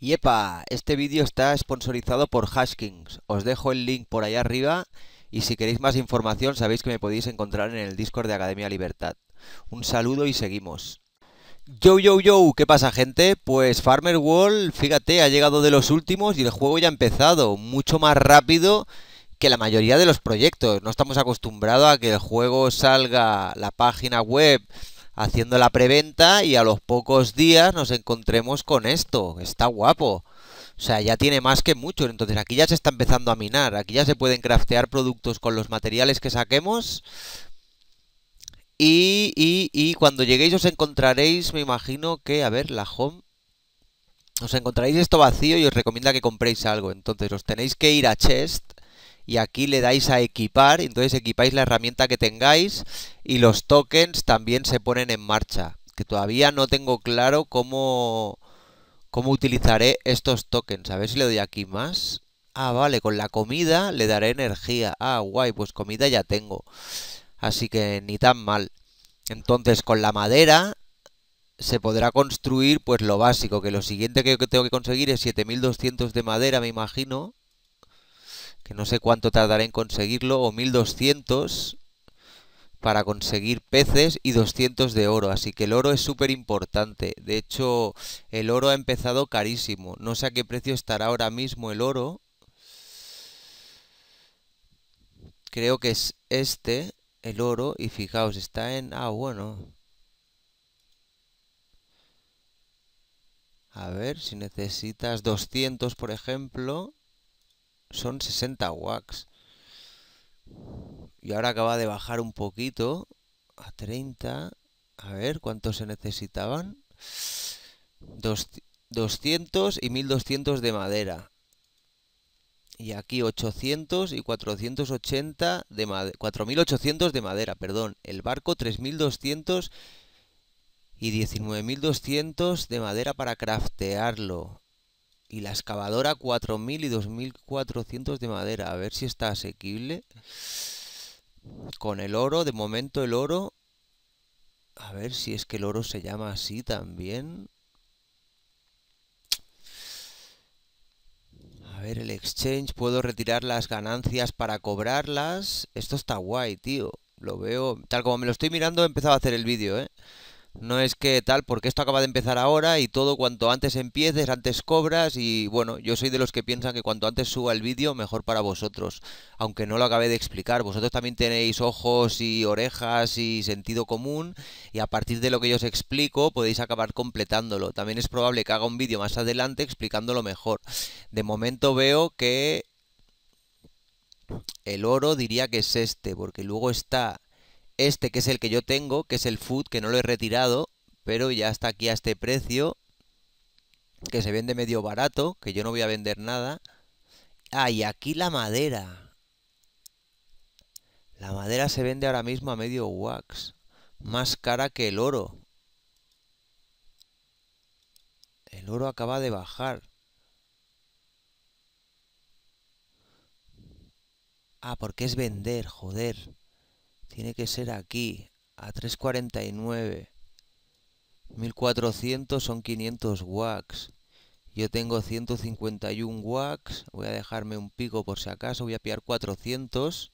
¡Yepa! este vídeo está sponsorizado por Haskins. Os dejo el link por allá arriba y si queréis más información sabéis que me podéis encontrar en el Discord de Academia Libertad. Un saludo y seguimos. Yo, yo, yo, ¿qué pasa gente? Pues Farmer Wall, fíjate, ha llegado de los últimos y el juego ya ha empezado, mucho más rápido que la mayoría de los proyectos. No estamos acostumbrados a que el juego salga la página web, haciendo la preventa y a los pocos días nos encontremos con esto. Está guapo. O sea, ya tiene más que mucho. Entonces aquí ya se está empezando a minar. Aquí ya se pueden craftear productos con los materiales que saquemos. Y, y cuando lleguéis os encontraréis, me imagino que, a ver, la home. Os encontraréis esto vacío y os recomienda que compréis algo. Entonces os tenéis que ir a chest y aquí le dais a equipar, entonces equipáis la herramienta que tengáis y los tokens también se ponen en marcha, que todavía no tengo claro cómo, cómo utilizaré estos tokens, a ver si le doy aquí más. Ah, vale, con la comida le daré energía. Ah, guay, pues comida ya tengo. Así que ni tan mal. Entonces, con la madera se podrá construir pues lo básico, que lo siguiente que tengo que conseguir es 7200 de madera, me imagino que no sé cuánto tardaré en conseguirlo, o 1200 para conseguir peces y 200 de oro. Así que el oro es súper importante. De hecho, el oro ha empezado carísimo. No sé a qué precio estará ahora mismo el oro. Creo que es este, el oro. Y fijaos, está en... Ah, bueno. A ver, si necesitas 200, por ejemplo son 60 Wax Y ahora acaba de bajar un poquito a 30. A ver, cuánto se necesitaban? 200 y 1200 de madera. Y aquí 800 y 480 de 4800 de madera, perdón. El barco 3200 y 19.200 de madera para craftearlo. Y la excavadora 4.000 y 2.400 de madera. A ver si está asequible. Con el oro, de momento el oro... A ver si es que el oro se llama así también. A ver, el exchange, puedo retirar las ganancias para cobrarlas. Esto está guay, tío. Lo veo, tal como me lo estoy mirando, he empezado a hacer el vídeo, ¿eh? no es que tal, porque esto acaba de empezar ahora y todo cuanto antes empieces, antes cobras y bueno, yo soy de los que piensan que cuanto antes suba el vídeo, mejor para vosotros, aunque no lo acabé de explicar, vosotros también tenéis ojos y orejas y sentido común y a partir de lo que yo os explico podéis acabar completándolo. También es probable que haga un vídeo más adelante explicándolo mejor. De momento veo que el oro diría que es este, porque luego está este que es el que yo tengo, que es el Food, que no lo he retirado, pero ya está aquí a este precio, que se vende medio barato, que yo no voy a vender nada. Ah, y aquí la madera. La madera se vende ahora mismo a medio wax, más cara que el oro. El oro acaba de bajar. Ah, porque es vender, joder. Tiene que ser aquí, a 349. 1400 son 500 wax. Yo tengo 151 wax. Voy a dejarme un pico por si acaso. Voy a pillar 400.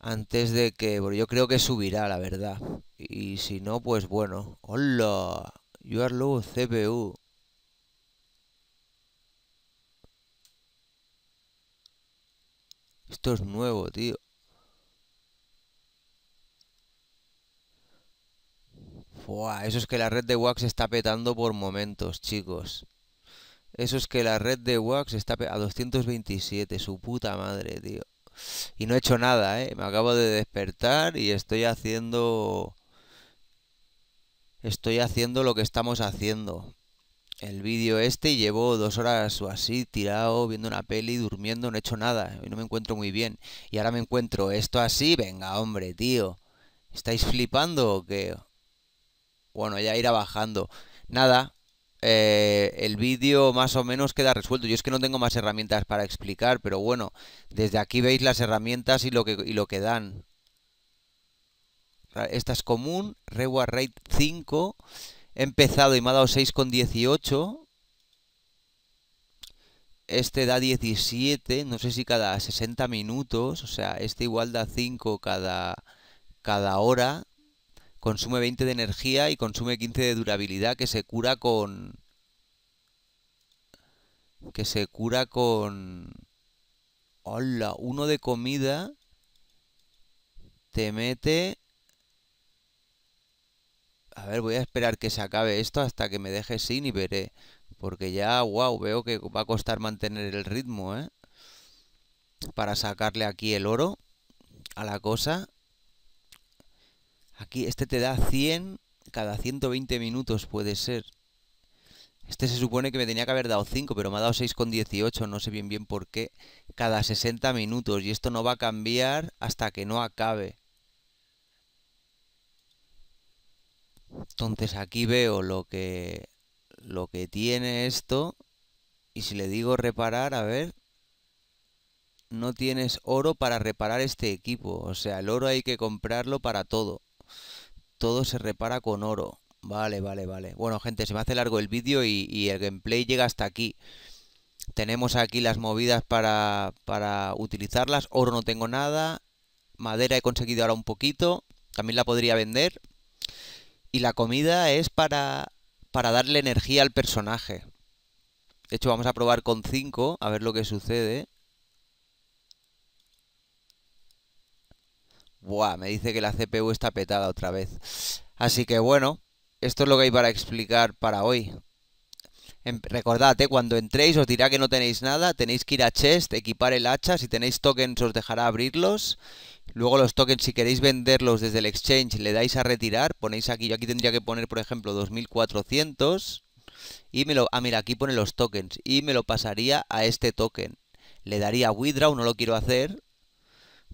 Antes de que... yo creo que subirá, la verdad. Y si no, pues bueno. ¡Hola! You are low CPU. Esto es nuevo, tío. eso es que la red de Wax está petando por momentos, chicos. Eso es que la red de Wax está a 227, su puta madre, tío. Y no he hecho nada, ¿eh? Me acabo de despertar y estoy haciendo... Estoy haciendo lo que estamos haciendo. El vídeo este y llevo dos horas o así tirado, viendo una peli, durmiendo, no he hecho nada. Y no me encuentro muy bien. Y ahora me encuentro esto así, venga, hombre, tío. ¿Estáis flipando o qué? bueno, ya irá bajando. Nada, eh, el vídeo más o menos queda resuelto. Yo es que no tengo más herramientas para explicar, pero bueno, desde aquí veis las herramientas y lo que, lo que dan. Esta es común, Reward Rate 5. He empezado y me ha dado 6,18. Este da 17, no sé si cada 60 minutos, o sea, este igual da 5 cada, cada hora. Consume 20 de energía y consume 15 de durabilidad que se cura con... Que se cura con... Hola, uno de comida te mete... A ver, voy a esperar que se acabe esto hasta que me deje sin y veré. Porque ya, wow, veo que va a costar mantener el ritmo, ¿eh? Para sacarle aquí el oro a la cosa. Aquí este te da 100 cada 120 minutos puede ser. Este se supone que me tenía que haber dado 5, pero me ha dado 6,18, no sé bien bien por qué, cada 60 minutos. Y esto no va a cambiar hasta que no acabe. Entonces aquí veo lo que, lo que tiene esto. Y si le digo reparar, a ver, no tienes oro para reparar este equipo. O sea, el oro hay que comprarlo para todo todo se repara con oro. Vale, vale, vale. Bueno, gente, se me hace largo el vídeo y, el gameplay llega hasta aquí. Tenemos aquí las movidas para, para utilizarlas. Oro no tengo nada. Madera he conseguido ahora un poquito. También la podría vender. Y la comida es para, para darle energía al personaje. De hecho, vamos a probar con 5, a ver lo que sucede. Buah, me dice que la CPU está petada otra vez. Así que bueno, esto es lo que hay para explicar para hoy. Em, recordad, eh, cuando entréis os dirá que no tenéis nada, tenéis que ir a chest, equipar el hacha, si tenéis tokens os dejará abrirlos. Luego los tokens, si queréis venderlos desde el exchange, le dais a retirar, ponéis aquí, yo aquí tendría que poner, por ejemplo, 2400. Y me lo, ah, mira, aquí pone los tokens, y me lo pasaría a este token. Le daría withdraw, no lo quiero hacer,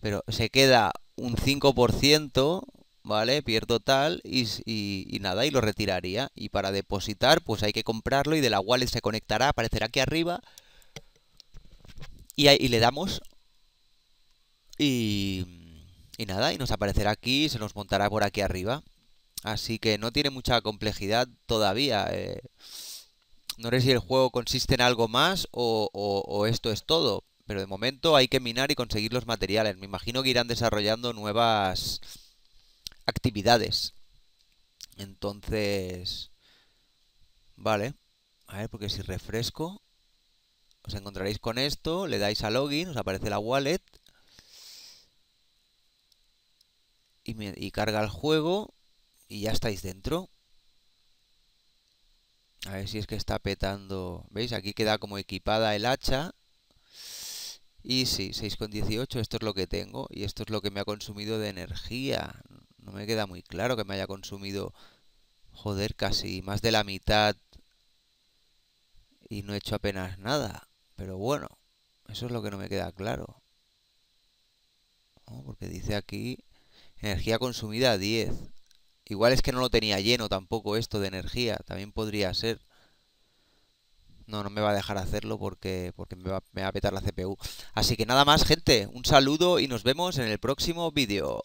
pero se queda un 5%, ¿vale? Pierdo tal y, nada, y lo retiraría. Y para depositar, pues hay que comprarlo y de la wallet se conectará, aparecerá aquí arriba. Y, ahí, le damos. Y, y nada, y nos aparecerá aquí, se nos montará por aquí arriba. Así que no tiene mucha complejidad todavía. Eh. No sé si el juego consiste en algo más o esto es todo. Pero de momento hay que minar y conseguir los materiales. Me imagino que irán desarrollando nuevas actividades. Entonces... Vale. A ver, porque si refresco... Os encontraréis con esto, le dais a login, os aparece la wallet. Y, carga el juego y ya estáis dentro. A ver si es que está petando. ¿Veis? Aquí queda como equipada el hacha. Y sí, 6,18, esto es lo que tengo y esto es lo que me ha consumido de energía. No me queda muy claro que me haya consumido, joder, casi más de la mitad y no he hecho apenas nada. Pero bueno, eso es lo que no me queda claro. Porque dice aquí energía consumida 10. Igual es que no lo tenía lleno tampoco esto de energía, también podría ser no, no me va a dejar hacerlo porque, porque me, va, me va a petar la CPU. Así que nada más, gente. Un saludo y nos vemos en el próximo vídeo.